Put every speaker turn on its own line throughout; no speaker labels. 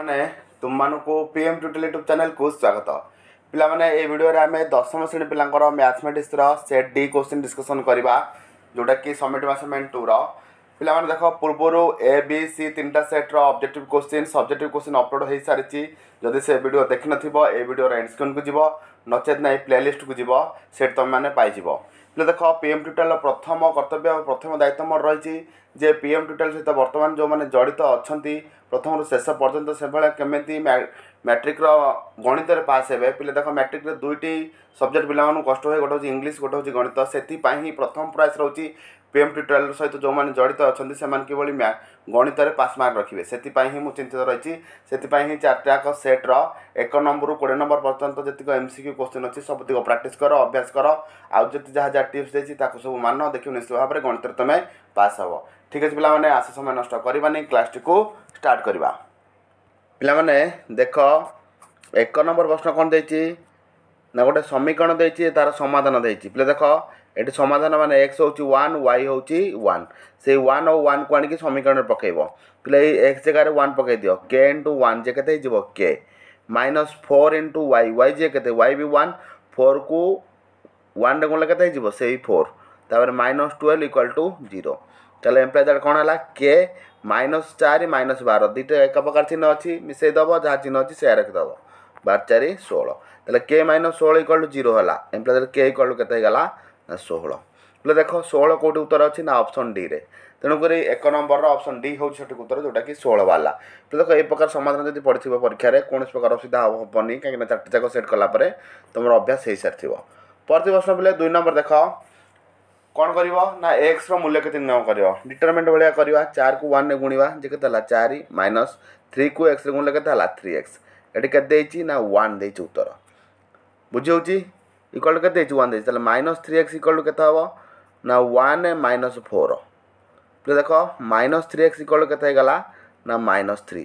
ମାନେ ତୁମମାନଙ୍କୁ P M ଟୁଟେଲ୍ YouTube ଚ୍ୟାନେଲ୍କୁ ସ୍ୱାଗତ ପିଲାମାନେ ଏ ଭିଡ଼ିଓରେ ଆମେ ଦଶମ ଶ୍ରେଣୀ ପିଲାଙ୍କର ମ୍ୟାଥମେଟିକ୍ସର ସେଟ୍ ଡି କୋଶ୍ଚିନ୍ ଡିସ୍କସନ୍ କରିବା ଯେଉଁଟାକି ସମିଟ୍ ମାସମେଣ୍ଟ ଟୁର ପିଲାମାନେ ଦେଖ ପୂର୍ବରୁ ଏ ବି ସି ତିନିଟା ସେଟ୍ର objective question subjective question upload ହୋଇସାରିଛି ଯଦି ସେ ଭିଡ଼ିଓ ଦେଖିନଥିବ ଏ ଭିଡ଼ିଓର ଏଣ୍ଡ ସ୍କ୍ରିନ୍କୁ ଯିବ ନଚେତ୍ ନାହିଁ ପ୍ଲେଲିଷ୍ଟକୁ ଯିବ ସେଠି ତୁମେମାନେ ପାଇଯିବ ହେଲେ ଦେଖ ପି ଏମ୍ ଟ୍ୟୁଟୋରିଆଲ୍ର ପ୍ରଥମ କର୍ତ୍ତବ୍ୟ ପ୍ରଥମ ଦାୟିତ୍ୱ ମୋର ରହିଛି ଯେ ପି ଏମ୍ ଟ୍ୟୁଟୋରିଆଲ୍ ସହିତ ବର୍ତ୍ତମାନ ଯେଉଁମାନେ ଜଡ଼ିତ ଅଛନ୍ତି ପ୍ରଥମରୁ ଶେଷ ପର୍ଯ୍ୟନ୍ତ ସେଭଳିଆ କେମିତି ମ୍ୟାଟ୍ରିକ୍ର ଗଣିତରେ ପାସ୍ ହେବେ ପିଲା ଦେଖ ମ୍ୟାଟ୍ରିକ୍ରେ ଦୁଇଟି ସବଜେକ୍ଟ ପିଲାମାନଙ୍କୁ କଷ୍ଟ ହୁଏ ଗୋଟେ ହେଉଛି ଇଂଲିଶ ଗୋଟେ ହେଉଛି ଗଣିତ ସେଥିପାଇଁ ହିଁ ପ୍ରଥମ ପ୍ରୟାସ ରହୁଛି ପିଏମ୍ ଟ୍ୟୁଟୋରିଆଲ ସହିତ ଯେଉଁମାନେ ଜଡ଼ିତ ଅଛନ୍ତି ସେମାନେ କିଭଳି ଗଣିତରେ ପାସ୍ ମାର୍କ ରଖିବେ ସେଥିପାଇଁ ହିଁ ମୁଁ ଚିନ୍ତିତ ରହିଛି ସେଥିପାଇଁ ହିଁ ଚାରିଟାକ ସେଟ୍ର ଏକ ନମ୍ବରରୁ କୋଡ଼ିଏ ନମ୍ବର ପର୍ଯ୍ୟନ୍ତ ଯେତିକ ଏମ୍ ସି କ୍ୟୁ କୋଶ୍ଚିନ୍ ଅଛି ସବୁତିକ ପ୍ରାକ୍ଟିସ୍ କର ଅଭ୍ୟାସ କର ଆଉ ଯେତେ ଯାହା ଯାହା ଟିପ୍ସ ଦେଇଛି ତାକୁ ସବୁ ମାନ ଦେଖିବ ନିଶ୍ଚିତ ଭାବରେ ଗଣିତରେ ତୁମେ ପାସ୍ ହେବ ଠିକ୍ ଅଛି ପିଲାମାନେ ଆସ ସମୟ ନଷ୍ଟ କରିବାନି କ୍ଲାସ୍ଟିକୁ ଷ୍ଟାର୍ଟ କରିବା ପିଲାମାନେ ଦେଖ ଏକ ନମ୍ବର ପ୍ରଶ୍ନ କ'ଣ ଦେଇଛି ନା ଗୋଟେ ସମୀକରଣ ଦେଇଛି ତା'ର ସମାଧାନ ଦେଇଛି ପିଲା ଦେଖ ଏଠି ସମାଧାନ ମାନେ ଏକ୍ସ ହେଉଛି ୱାନ୍ ୱାଇ ହେଉଛି ୱାନ୍ ସେଇ ୱାନ୍ ଆଉ ୱାନ୍କୁ ଆଣିକି ସମୀକରଣରେ ପକାଇବ ତାହେଲେ ଏଇ ଏକ୍ସ ଜାଗାରେ ୱାନ୍ ପକାଇ ଦିଅ କେ ଇଣ୍ଟୁ ୱାନ୍ ଯେ କେତେ ହେଇଯିବ k minus four into y y ଯେ କେତେ ୱାଇ ବି ୱାନ୍ ଫୋର୍କୁ ୱାନ୍ରେ ଗୁଣିଲେ କେତେ ହେଇଯିବ ସେଇ ଫୋର୍ ତାପରେ minus twelve equal to zero ତାହେଲେ ଏମ୍ପ୍ଲାଏ ତାହେଲେ କ'ଣ ହେଲା କେ ମାଇନସ୍ ଚାରି ମାଇନସ୍ ବାର ଦୁଇଟା ଏକ ପ୍ରକାର ଚିହ୍ନ ଅଛି ମିଶାଇ ଦେବ ଯାହା ଚିହ୍ନ ଅଛି ସେୟା ରଖିଦେବ ବାର ଚାରି ଷୋହଳ ତାହେଲେ କେ ମାଇନସ୍ ଷୋହଳ ଇକ୍ୱାଲ୍ ଟୁ ଜିରୋ ହେଲା ଏମ୍ପ୍ଲାଏ ତାହେଲେ କେ ଇକ୍ୱାଲ୍ ଟୁ କେତେ ହେଇଗଲା ଷୋହଳ ବୋଲେ ଦେଖ ଷୋହଳ କେଉଁଠି ଉତ୍ତର ଅଛି ନା ଅପସନ୍ ଡିରେ ତେଣୁକରି ଏକ ନମ୍ବରର ଅପସନ୍ ଡି ହେଉଛି ସଠିକ୍ ଉତ୍ତର ଯେଉଁଟାକି ଷୋହଳ ବାଲା ତ ଦେଖ ଏ ପ୍ରକାର ସମାଧାନ ଯଦି ପଡ଼ିଥିବ ପରୀକ୍ଷାରେ କୌଣସି ପ୍ରକାର ଅସୁବିଧା ହେବନି କାହିଁକିନା ଚାରିଟି ଯାକ ସେଟ୍ କଲା ପରେ ତୁମର ଅଭ୍ୟାସ ହୋଇସାରିଥିବ ପରବର୍ତ୍ତୀ ପ୍ରଶ୍ନ ପିଲେ ଦୁଇ ନମ୍ବର ଦେଖ କ'ଣ କରିବ ନା ଏକ୍ସର ମୂଲ୍ୟ କେତେ ନିର୍ଣ୍ଣୟ କରିବ ଡିଟରମେଣ୍ଟ ଭଳିଆ କରିବା ଚାରିକୁ ୱାନ୍ରେ ଗୁଣିବା ଯେ କେତେ ହେଲା ଚାରି ମାଇନସ୍ ଥ୍ରୀକୁ ଏକ୍ସରେ ଗୁଣିଲେ କେତେ ହେଲା ଥ୍ରୀ ଏକ୍ସ ଏଠି କେତେ ଦେଇଛି ନା ୱାନ୍ ଦେଇଛି ଉତ୍ତର ବୁଝି ହେଉଛି ইকুয়াল টু কেতে এইচু ওয়ান ଦେଇଛି তাহলে minus three x equal to কেতে হব না ওয়ান মাইনস ফোর তাহলে দেখ minus three x equal to কেতে হয়েগলা না মাইনস থ্রি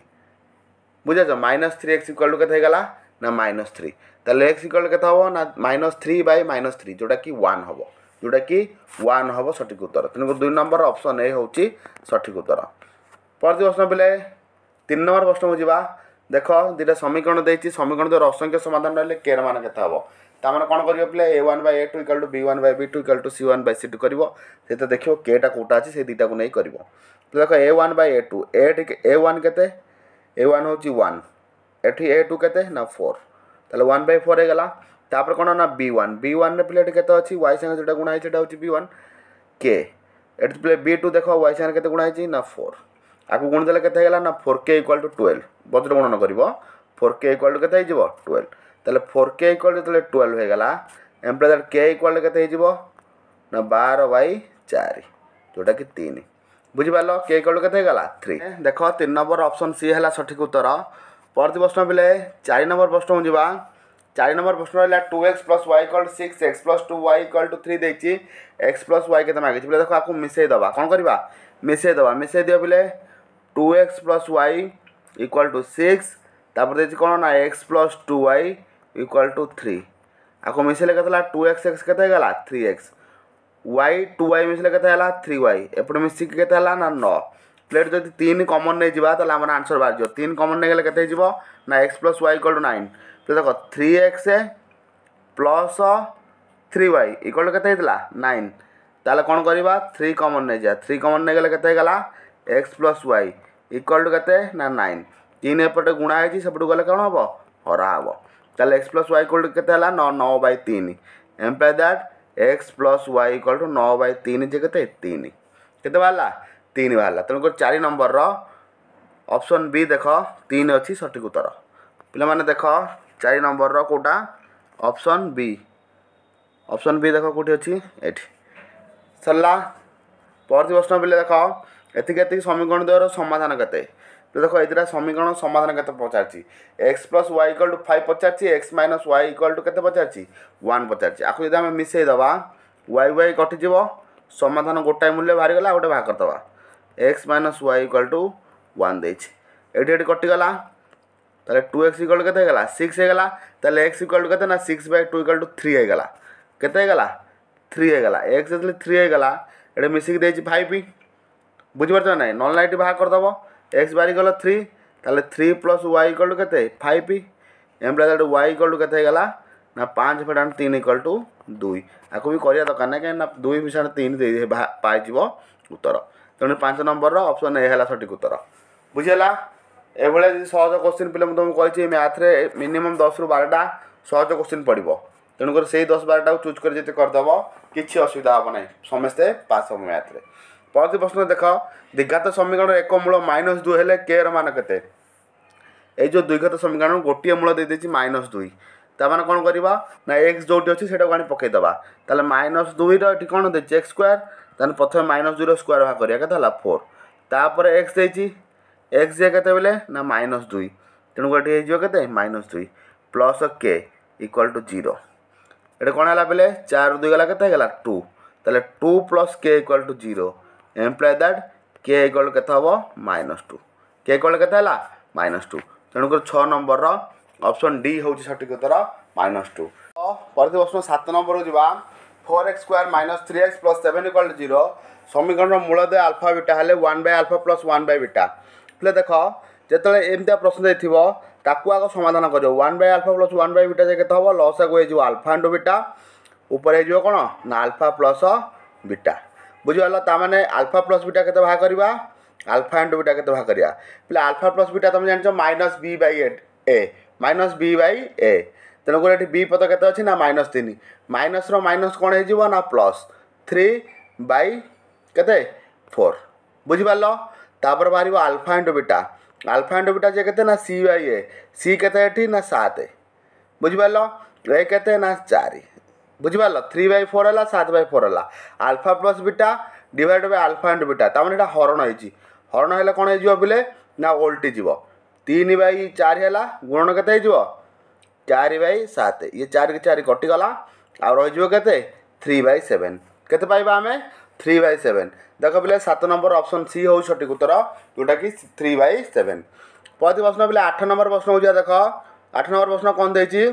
বুঝেছ minus three x equal to কেতে হয়েগলা না মাইনস থ্রি তাহলে এক্স ইকুয়াল টু কেতে হব না minus three by minus three ଯେଉଁଟା କି ୱାନ୍ ହବ ଯେଉଁଟା କି ୱାନ୍ ହବ ସଠିକ୍ ଉତ୍ତର ତେଣୁକରି ଦୁଇ ନମ୍ବର ଅପସନ୍ ଏ ହେଉଛି ସଠିକ୍ ଉତ୍ତର ପରବର୍ତ୍ତୀ ପ୍ରଶ୍ନ ପିଲେ ତିନି ନମ୍ବର ପ୍ରଶ୍ନକୁ ଯିବା দেখ দুইটা সমীকরণ দিয়েছি সমীকরণ দ্বারা অসংখ্য সমাধান রহলে কের মান কেতে হব তার মানে କ'ଣ କରିବ ପିଲା a one by a two equal to b one by b two equal to c one by c two କରିବ ସେ ତ ଦେଖିବ କେଟା କେଉଁଟା ଅଛି ସେ ଦୁଇଟାକୁ ନେଇ କରିବ ଦେଖ a one by a two a a one କେତେ ଏ ୱାନ୍ ହେଉଛି ୱାନ୍ ଏଠି ଏ ଟୁ କେତେ ନା ଫୋର୍ ତାହେଲେ ୱାନ୍ ବାଇ ଫୋର୍ ହେଇଗଲା ତାପରେ କ'ଣ ନା ବି ୱାନ୍ ବି ୱାନ୍ରେ ପିଲା ଏଠି କେତେ ଅଛି ୱାଇ ସାଙ୍ଗେ ଯେଉଁଟା ଗୁଣା ହେଇଛି ସେଟା ହେଉଛି ବି ୱାନ୍ କେ ଏଠି ପିଲା ବି ଟୁ ଦେଖ ୱାଇ ସାଙ୍ଗରେ କେତେ ଗୁଣା ହେଇଛି ନା ଫୋର୍ ଆକୁ ଗୁଣିଦେଲେ କେତେ ହେଇଗଲା ନା four k equal to twelve ବଜ୍ର ଗୁଣନ କରିବ ଫୋର୍ କେ ଇକ୍ୱାଲ୍ କେତେ ହେଇଯିବ ଟୁଏଲ୍ଭ ତାହେଲେ ଫୋର୍ କେ ଇକ୍ୱାଲ୍ ଯେତେବେଳେ ଟୁଏଲ୍ଭ ହେଇଗଲା ଏମ୍ପ୍ଲାଏ ଦ୍ୟାଟ୍ କେ ଇକ୍ୱାଲ୍ କେତେ ହେଇଯିବ ନା ବାର ବାଇ ଚାରି ଯେଉଁଟାକି ତିନି ବୁଝିପାରିଲ କେ ଇକ୍ୱାଲ୍ କେତେ ହେଇଗଲା ଥ୍ରୀ ଦେଖ ତିନି ନମ୍ବର ଅପସନ୍ ସି ହେଲା ସଠିକ୍ ଉତ୍ତର ପରବର୍ତ୍ତୀ ପ୍ରଶ୍ନ ପିଲେ ଚାରି ନମ୍ବର ପ୍ରଶ୍ନକୁ ଯିବା चार नंबर प्रश्न रहा two x plus y equal to six x plus two y equal to three देखिए एक्स प्लस वाई के मागिच बोले देखो आपको मिसई दवा कौन करवा मिसई दवा मिसई दिव बोले two x plus y equal to six তারপরে দেখছি କ'ଣ ନା x plus two y equal to three ଆକୁ ମିଶାଇଲେ କେତେ ହେଲା ଟୁ ଏକ୍ସ ଏକ୍ସ କେତେ ହେଇଗଲା three x y two y ମିଶାଇଲେ କେତେ ହେଲା ଥ୍ରୀ ୱାଇ ଏପଟେ ମିଶିକି କେତେ ହେଲା ନା ନଅ ପ୍ଲେଟ୍ ଯଦି ତିନି କମନ୍ ନେଇଯିବା ତାହେଲେ ଆମର ଆନ୍ସର୍ ବାହାରିଯିବ ତିନି କମନ୍ ନେଇଗଲେ କେତେ ହେଇଯିବ ନା x plus y equal to nine ତ ଦେଖ three x plus three y equal to କେତେ ହେଇଥିଲା ନାଇନ୍ ତାହେଲେ କ'ଣ କରିବା ଥ୍ରୀ କମନ୍ ନେଇଯିବା ଥ୍ରୀ କମନ୍ ନେଇଗଲେ କେତେ ହେଇଗଲା x plus y equal to के ना नाइन तीन एपटे गुणा है सपट गले कौन हम हरा हे तो x plus y equal to के नौ नौ बै तीन एम imply that x plus y equal to नौ बै तीन जे के बाहला तीन बाहर तेणुक चार नंबर रपसन बी देख तीन अच्छी सठिक उत्तर पे देख चार नंबर रोटा अपसन बी अपसन बी देख कौटी अच्छी एटी सरला पर प्रश्न पे देख ଏତିକି ଏତିକି ସମୀକରଣ ଦ୍ୱାରା ସମାଧାନ କେତେ ତ ଦେଖ ଏଥିରେ ସମୀକରଣ ସମାଧାନ କେତେ ପଚାରିଛି x plus y equal to five ପଚାରିଛି x minus y equal to କେତେ ପଚାରିଛି ୱାନ୍ ପଚାରିଛି ଆକୁ ଯଦି ଆମେ ମିଶାଇ ଦେବା ୱାଇ ୱାଇ କଟିଯିବ ସମାଧାନ ଗୋଟାଏ ମୂଲ୍ୟ ବାହାରିଗଲା ଆଉ ଗୋଟେ ବାହାର କରିଦେବା x minus y equal to one ଦେଇଛି ଏଠି ଏଠି କଟିଗଲା তাহলে টু এক্স ইকুয়াল টু কেতে হয়ে গেল সিক্স হয়ে গেল তাহলে এক্স ইকুয়াল টু কেতে না six by two equal to three হয়ে গেল কেতে হয়ে গেল থ্রি হয়ে গেল এক্স যেতে থ্রি হয়ে গেল এটা মিশিকি দিয়েছি ফাইভ বুঝিপারছ না নাই নন লাইট বাহার করেদেব এক্স বাহারি গল থ্রি তাহলে three plus y equal to কেতে five imply that y equal to কেতে হয়ে না পাঁচ ফেটাণ তিন ইকল টু দুই আকু বি করা দরকার না কিনা দুই মিশাণ তিন পাইযিব উত্তর তেমনি পাঁচ নম্বর অপশন এ হল সঠিক উত্তর বুঝিলা এভাবে যদি সহজ কোশ্চিন পিলে মু তোমাকে কইছি ম্যাথ্রে মিনিমম দশ রু বারোটা সহজ কোশ্চিন পড়ব তেমক সেই দশ বারোটা চুজ করে যদি করেদেব কিছু অসুবিধা হব না সমস্তে পাস হব ম্যাথ্রে ପରବର୍ତ୍ତୀ ପ୍ରଶ୍ନ ଦେଖ ଦ୍ୱିଘାତ ସମୀକରଣ ଏକ ମୂଳ ମାଇନସ୍ ଦୁଇ ହେଲେ କେର ମାନ କେତେ ଏଇ ଯେଉଁ ଦ୍ୱିଘାତ ସମୀକରଣ ଗୋଟିଏ ମୂଳ ଦେଇଦେଇଛି ମାଇନସ୍ ଦୁଇ ତା ମାନେ କ'ଣ କରିବା ନା ଏକ୍ସ ଯେଉଁଠି ଅଛି ସେଇଟାକୁ ଆଣି ପକାଇଦେବା ତାହେଲେ ମାଇନସ୍ ଦୁଇର ଏଠି କ'ଣ ଦେଇଛି ଏକ୍ସ ସ୍କୋୟାର ତାହେଲେ ପ୍ରଥମେ ମାଇନସ୍ ଦୁଇର ସ୍କୋୟାର ଭାଗ କରିବା କେତେ ହେଲା ଫୋର୍ ତାପରେ ଏକ୍ସ ଦେଇଛି ଏକ୍ସ ଯେ କେତେବେଳେ ନା ମାଇନସ୍ ଦୁଇ ତେଣୁ ଏଠି ହେଇଯିବ କେତେ ମାଇନସ୍ ଦୁଇ plus k equal to zero ଏଠି କ'ଣ ହେଲା ବେଲେ ଚାରି ଦୁଇ ଗଲା କେତେ ହେଇଗଲା ଟୁ ତାହେଲେ two plus k equal to zero imply that k equal କେତେ ହେବ ମାଇନସ୍ ଟୁ କେ ଏକଲ କେତେ ହେଲା ମାଇନସ୍ ଟୁ ତେଣୁକରି ଛଅ ନମ୍ବରର ଅପସନ୍ ଡି ହେଉଛି ସଠିକ ଉତ୍ତର ମାଇନସ୍ ଟୁ ପରବର୍ତ୍ତୀ ପ୍ରଶ୍ନ ସାତ ନମ୍ବରକୁ ଯିବା four x square minus three x plus seven equal zero ସମୀକରଣର ମୂଳ ଦେ ଆଲଫା ବିଟା ହେଲେ one by alpha plus one by beta ହେଲେ ଦେଖ ଯେତେବେଳେ ଏମିତିଆ ପ୍ରଶ୍ନ ଦେଇଥିବ ତାକୁ ଆଗ ସମାଧାନ କରିବ one by alpha plus one by beta ଯେ କେତେ ହେବ ଲସ୍ ଆଗକୁ ହେଇଯିବ ଆଲଫା ଆଣ୍ଡ ବିଟା ଉପରେ ହେଇଯିବ କ'ଣ ନା ଆଲଫା ପ୍ଲସ୍ ବିଟା বুঝিপাল তাহলে আলফা প্লস বিটা কেতে বাহা করা আলফা ইন্টু বিটা কেতে বাহা করা পিলা আলফা প্লস বিটা তুমি জাঁচ minus b by a minus b by a তেমনি এটি বি পদ কেতে অছি না মাইনস তিন মাইনসর মাইনস কোণ হয়ে যাব না প্লস থ্রি বাই কেতে ফোর বুঝিপাল তাপরে বাহার alpha into beta alpha into beta যে কেতে না সি বাই এ সি কেতে এটি না সাত বুঝিপাল এ কেতে না চারি बुझिपाल थ्री बै फोर है सात बै फोर है alpha plus beta divide by alpha and beta तमें यहाँ हरण होती हरण है कौन हो बोले ना ओल्टे तीन बै चार गुण के चार बै सात ये चार चार कटिगला आ रही कैसे थ्री बै सेवेन के आमें थ्री बै सेवेन देख पे सत नंबर अप्सन सी हो सठिक उत्तर जोटा कि थ्री बै सेवेन पर प्रश्न बोले आठ नंबर प्रश्न हो देख आठ नंबर प्रश्न कौन देती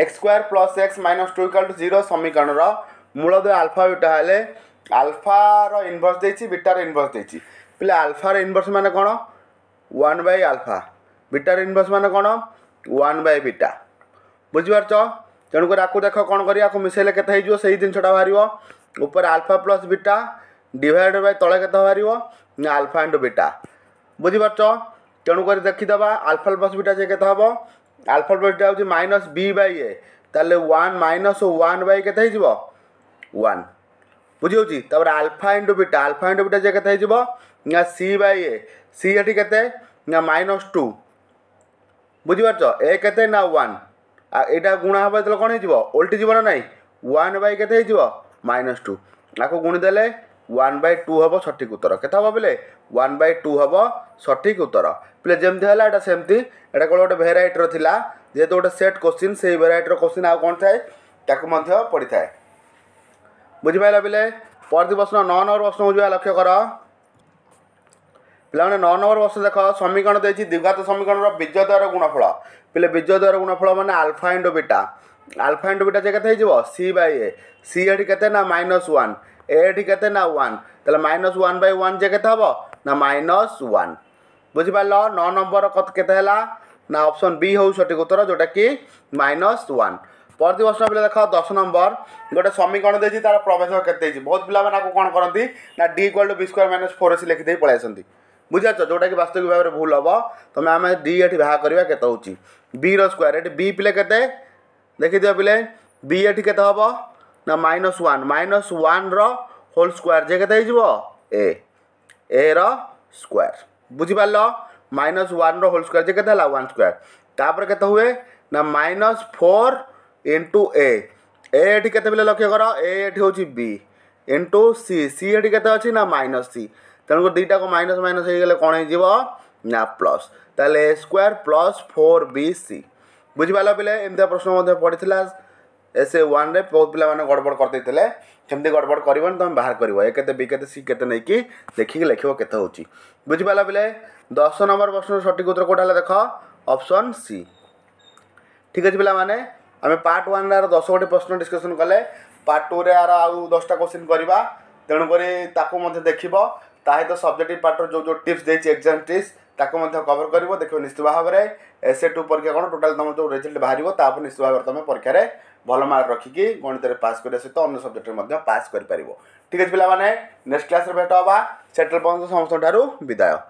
x square plus x minus two equal to zero ସମୀକରଣର ମୂଳଦୟ ଆଲଫା ବିଟା ହେଲେ ଆଲଫାର ଇନଭର୍ସ ଦେଇଛି ବିଟାର ଇନଭର୍ସ ଦେଇଛି ପିଲା ଆଲଫାର ଇନଭର୍ସ ମାନେ କ'ଣ ୱାନ୍ ବାଇ ଆଲଫା ବିଟାର ଇନଭର୍ସ ମାନେ କ'ଣ ୱାନ୍ ବାଇ ବିଟା ବୁଝିପାରୁଛ ତେଣୁକରି ଆକୁ ଦେଖ କ'ଣ କରିବା ଆକୁ ମିଶାଇଲେ କେତେ ହେଇଯିବ ସେଇ ଜିନିଷଟା ବାହାରିବ ଉପରେ alpha plus beta divided by ତଳେ କେତେ ବାହାରିବ ନା ଆଲଫା ଇଣ୍ଟୁ ବିଟା ବୁଝିପାରୁଛ ତେଣୁକରି ଦେଖିଦେବା ଆଲଫା ପ୍ଲସ୍ ବିଟା ସେ କେତେ ହେବ আলফা প্লসটা ହେଉଛି ମାଇନସ୍ ବି ବାଇ ଏ ତାହେଲେ ୱାନ୍ ମାଇନସ୍ ୱାନ୍ ବାଇ କେତେ ହେଇଯିବ ୱାନ୍ ବୁଝିହେଉଛି ତାପରେ alpha into beta alpha into beta ଯେ କେତେ ହେଇଯିବ ନା ସି ବାଇ ଏ ସି ଏଠି କେତେ ନା ମାଇନସ୍ ଟୁ ବୁଝିପାରୁଛ ଏ କେତେ ନା ୱାନ୍ ଆଉ ଏଇଟା ଗୁଣା ହେବ ଯେତେବେଳେ କ'ଣ ହେଇଯିବ ଓଲଟି ଯିବ ନା ନାହିଁ ୱାନ୍ ବାଇ କେତେ ହେଇଯିବ ମାଇନସ୍ ଟୁ ଆକୁ ଗୁଣିଦେଲେ ୱାନ୍ ବାଇ ଟୁ ହେବ ସଠିକ୍ ଉତ୍ତର କେତେ ହେବ ବୋଲେ ୱାନ୍ ବାଇ ଟୁ ହେବ ସଠିକ୍ ଉତ୍ତର ପିଲେ ଯେମିତି ହେଲା ଏଇଟା ସେମିତି ଏଇଟା କ'ଣ ଗୋଟେ ଭେରାଇଟିର ଥିଲା ଯେହେତୁ ଗୋଟେ ସେଟ୍ କୋଶ୍ଚିନ୍ ସେଇ ଭେରାଇଟିର କୋଶ୍ଚିନ୍ ଆଉ କ'ଣ ଥାଏ ତାକୁ ମଧ୍ୟ ପଡ଼ିଥାଏ ବୁଝିପାରିଲା ପିଲେ ପରବର୍ତ୍ତୀ ପ୍ରଶ୍ନ ନଅ ନମ୍ବର ପ୍ରଶ୍ନକୁ ଯିବା ଲକ୍ଷ୍ୟ କର ପିଲାମାନେ ନଅ ନମ୍ବର ବର୍ଷ ଦେଖ ସମୀକରଣ ଦେଇଛି ଦ୍ୱିଘାତ ସମୀକରଣର ବିଜୟଦୟର ଗୁଣଫଳ ପିଲେ ବିଜୟଦୟର ଗୁଣଫଳ ମାନେ alpha into beta alpha into ଯେ କେତେ ହେଇଯିବ ସି ବାଇ ଏ ସି ଏଠି କେତେ ନା ମାଇନସ୍ ୱାନ୍ ଏଠି କେତେ ନା ୱାନ୍ ତାହେଲେ ମାଇନସ୍ ୱାନ୍ ବାଇ ୱାନ୍ ଯେ କେତେ ହେବ ନା ମାଇନସ୍ ୱାନ୍ ବୁଝିପାରିଲ ନଅ ନମ୍ବର କେତେ ହେଲା ନା ଅପସନ୍ ବି ହେଉଛି ସଠିକ୍ ଉତ୍ତର ଯେଉଁଟାକି ମାଇନସ୍ ୱାନ୍ ପରବର୍ତ୍ତୀ ପ୍ରଶ୍ନ ପିଲା ଦେଖ ଦଶ ନମ୍ବର ଗୋଟେ ସମୀକରଣ ଦେଇଛି ତାର ପ୍ରବେଶ କେତେ ହେଇଛି ବହୁତ ପିଲାମାନେ ଆକୁ କ'ଣ କରନ୍ତି ନା d equal to b square minus four a c ଲେଖିଦେଇ ପଳାଇ ଆସନ୍ତି ବୁଝିପାରୁଛ ଯେଉଁଟାକି ବାସ୍ତବିକ ଭାବରେ ଭୁଲ ହେବ ତୁମେ ଆମେ ଡି ଏଠି ବାହା କରିବା କେତେ ହେଉଛି ବିର ସ୍କୋୟାର ଏଠି ବି ପିଲେ କେତେ ଦେଖିଦିଅ ପିଲେ ବି ଏଠି କେତେ ହେବ ନା ମାଇନସ୍ ୱାନ୍ ମାଇନସ୍ ୱାନ୍ର ହୋଲ୍ ସ୍କୋୟାର୍ ଯେ କେତେ ହେଇଯିବ ଏ ଏର ସ୍କୋୟାର୍ ବୁଝିପାରିଲ ମାଇନସ୍ ୱାନ୍ର ହୋଲ୍ ସ୍କୋୟାର୍ ଯେ କେତେ ହେଲା ୱାନ୍ ସ୍କୋୟାର୍ ତାପରେ କେତେ ହୁଏ ନା minus four into a a ଏଠି କେତେବେଳେ ଲକ୍ଷ୍ୟ କର ଏ ଏଠି ହେଉଛି ବି ଇଣ୍ଟୁ ସି ସି ଏଠି କେତେ ଅଛି ନା ମାଇନସ୍ ସି ତେଣୁକରି ଦୁଇଟାକୁ ମାଇନସ୍ ମାଇନସ୍ ହେଇଗଲେ କ'ଣ ହେଇଯିବ ନା ପ୍ଲସ୍ ତାହେଲେ a square plus four b c ବୁଝିପାରିଲ ପିଲେ ଏମିତିଆ ପ୍ରଶ୍ନ ମଧ୍ୟ ପଡ଼ିଥିଲା এস এ ওয়ানে ବହୁତ ପିଲାମାନେ ଗଡ଼ବଡ଼ କରିଦେଇଥିଲେ ସେମିତି ଗଡ଼ବଡ଼ କରିବନି ତୁମେ ବାହାର କରିବ ଏ କେତେ ବି କେତେ ସି କେତେ ନେଇକି ଦେଖିକି ଲେଖିବ କେତେ ହେଉଛି ବୁଝିପାରିଲା ପିଲେ ଦଶ ନମ୍ବର ପ୍ରଶ୍ନର ସଠିକ୍ ଉତ୍ତର କେଉଁଟା ହେଲା ଦେଖ ଅପସନ୍ ସି ଠିକ୍ ଅଛି ପିଲାମାନେ ଆମେ ପାର୍ଟ ୱାନ୍ରେ ଆର ଦଶ ଗୋଟି ପ୍ରଶ୍ନ ଡିସ୍କସନ୍ କଲେ ପାର୍ଟ ଟୁରେ ଆର ଆଉ ଦଶଟା କୋଶ୍ଚିନ୍ କରିବା ତେଣୁକରି ତାକୁ ମଧ୍ୟ ଦେଖିବ ତା ସହିତ ସବଜେକ୍ଟିଭ ପାର୍ଟର ଯେଉଁ ଯେଉଁ ଟିପ୍ସ ଦେଇଛି ଏକ୍ଜାମ୍ ଟିପ୍ସ ତାକୁ ମଧ୍ୟ କଭର୍ କରିବ ଦେଖିବ ନିଶ୍ଚିତ ଭାବରେ ଏସ୍ ଏ ଟୁ ପରୀକ୍ଷା କ'ଣ ଟୋଟାଲ୍ ତୁମର ଯେଉଁ ରେଜଲ୍ଟ ବାହାରିବ ତାପରେ ନିଶ୍ଚିତ ଭାବରେ ତୁମେ ପରୀକ୍ଷାରେ বলমা রাখিকি গণিতরে পাস করeyse ত অন্য সাবজেক্টের মধ্যে পাস করি পারিব ঠিক আছে ফিলা মানে নেক্সট ক্লাসরে भेटवा সেটেল পন সমস্তটার বিদায়